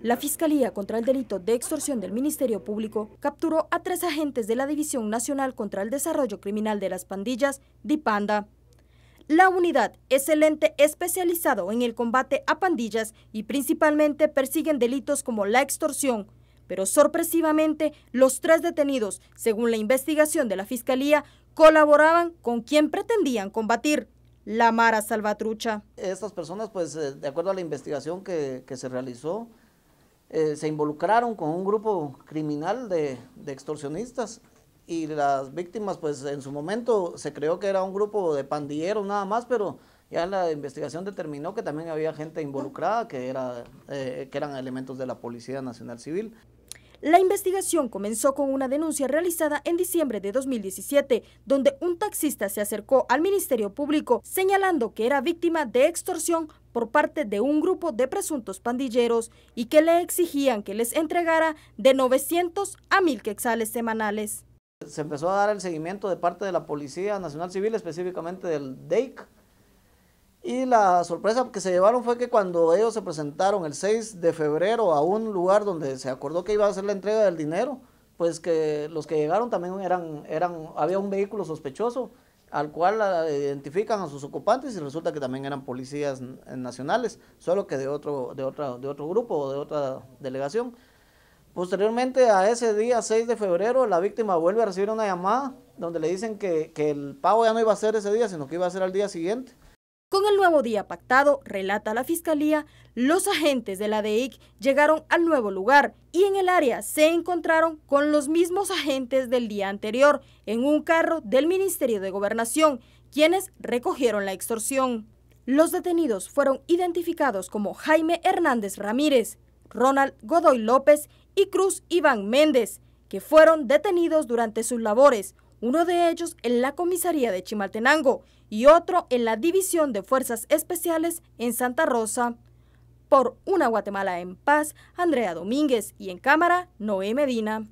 La Fiscalía contra el Delito de Extorsión del Ministerio Público capturó a tres agentes de la División Nacional contra el Desarrollo Criminal de las Pandillas, DIPANDA. La unidad es el ente especializado en el combate a pandillas y principalmente persiguen delitos como la extorsión, pero sorpresivamente los tres detenidos, según la investigación de la Fiscalía, colaboraban con quien pretendían combatir la Mara Salvatrucha. Estas personas, pues, eh, de acuerdo a la investigación que, que se realizó, eh, se involucraron con un grupo criminal de, extorsionistas y las víctimas pues en su momento se creó que era un grupo de pandilleros nada más, pero ya la investigación determinó que también había gente involucrada que, era, eh, que eran elementos de la Policía Nacional Civil. La investigación comenzó con una denuncia realizada en diciembre de 2017, donde un taxista se acercó al Ministerio Público señalando que era víctima de extorsión por parte de un grupo de presuntos pandilleros y que le exigían que les entregara de 900 a 1000 quetzales semanales. Se empezó a dar el seguimiento de parte de la Policía Nacional Civil, específicamente del DEIC, y la sorpresa que se llevaron fue que cuando ellos se presentaron el 6 de febrero a un lugar donde se acordó que iba a hacer la entrega del dinero, pues que los que llegaron también eran, eran había un vehículo sospechoso al cual ah, identifican a sus ocupantes y resulta que también eran policías eh, nacionales, solo que de otro, de otra, de otro grupo o de otra delegación. Posteriormente a ese día 6 de febrero, la víctima vuelve a recibir una llamada donde le dicen que, que el pago ya no iba a ser ese día, sino que iba a ser al día siguiente. Con el nuevo día pactado, relata la fiscalía, los agentes de la DEIC llegaron al nuevo lugar y en el área se encontraron con los mismos agentes del día anterior en un carro del Ministerio de Gobernación, quienes recogieron la extorsión. Los detenidos fueron identificados como Jaime Hernández Ramírez, Ronald Godoy López y Cruz Iván Méndez, que fueron detenidos durante sus labores uno de ellos en la comisaría de Chimaltenango y otro en la División de Fuerzas Especiales en Santa Rosa. Por una Guatemala en paz, Andrea Domínguez y en cámara, Noé Medina.